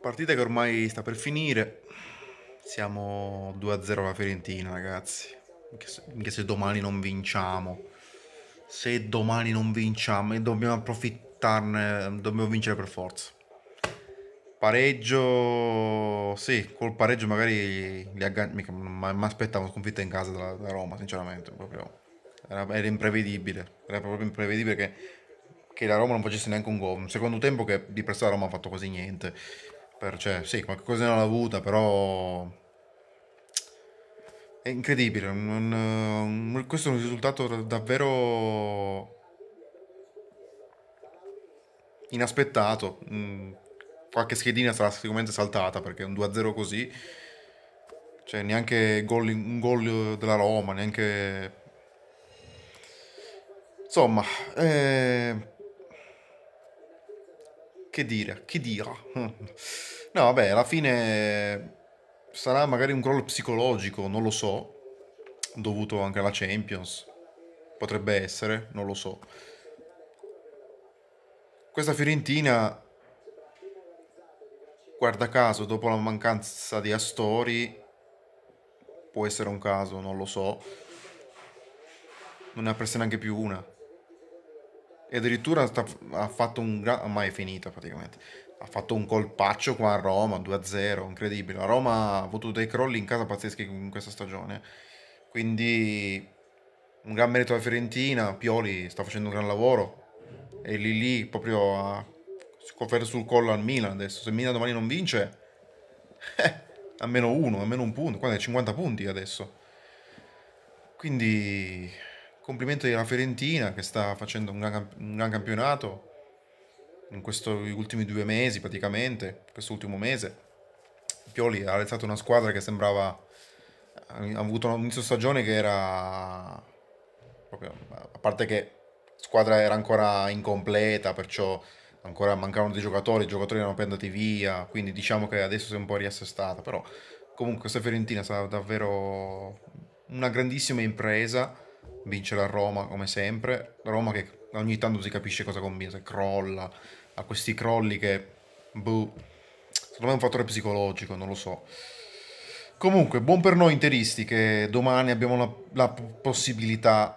Partita che ormai sta per finire. Siamo 2-0 alla Fiorentina, ragazzi. Anche se, anche se, domani non vinciamo. Se domani non vinciamo e dobbiamo approfittarne, dobbiamo vincere per forza. Pareggio, sì, col pareggio magari li aggancio. ma mi aspettavo sconfitta in casa da, da Roma, sinceramente, proprio. Era, era, imprevedibile, era proprio imprevedibile che, che la Roma non facesse neanche un gol. Un secondo tempo che di presto la Roma ha fatto quasi niente. Per, cioè, sì, qualcosa l'ha avuta, però è incredibile. Un, un, questo è un risultato davvero inaspettato. Mm, qualche schedina sarà sicuramente saltata perché un 2-0 così, cioè neanche gol, un gol della Roma, neanche. Insomma, eh, che dire, che dire. No, vabbè, alla fine sarà magari un crollo psicologico, non lo so, dovuto anche alla Champions. Potrebbe essere, non lo so. Questa Fiorentina, guarda caso, dopo la mancanza di Astori, può essere un caso, non lo so. Non ne ha presa neanche più una. E addirittura sta, ha fatto un... Gra- mai finita praticamente. Ha fatto un colpaccio qua a Roma, 2-0, incredibile. La Roma ha avuto dei crolli in casa pazzeschi in questa stagione. Quindi un gran merito alla Fiorentina, Pioli sta facendo un gran lavoro. E lì lì proprio a scoperto sul collo al Milan adesso. Se Milan domani non vince... Eh, a meno uno, a meno un punto, quando è 50 punti adesso. Quindi complimenti alla Fiorentina che sta facendo un gran, un gran campionato in questi ultimi due mesi praticamente, quest'ultimo mese. Pioli ha alzato una squadra che sembrava ha avuto un inizio stagione che era proprio a parte che la squadra era ancora incompleta, perciò ancora mancavano dei giocatori, i giocatori erano andati via, quindi diciamo che adesso si è un po' riassestata, però comunque questa Fiorentina sarà davvero una grandissima impresa vince la Roma come sempre, Roma che ogni tanto si capisce cosa combina, se crolla, ha questi crolli che, boh, secondo me è un fattore psicologico, non lo so. Comunque, buon per noi interisti che domani abbiamo la, la possibilità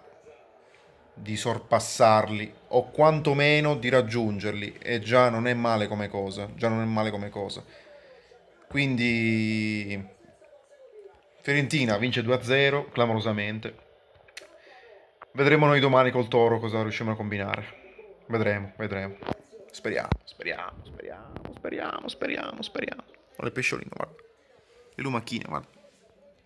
di sorpassarli o quantomeno di raggiungerli e già non è male come cosa, già non è male come cosa. Quindi Fiorentina vince 2-0 clamorosamente. Vedremo noi domani col Toro cosa riusciamo a combinare. Vedremo, vedremo. Speriamo, speriamo, speriamo, speriamo, speriamo, speriamo. Ho le pesciolino, guarda. Le lumachine, guarda.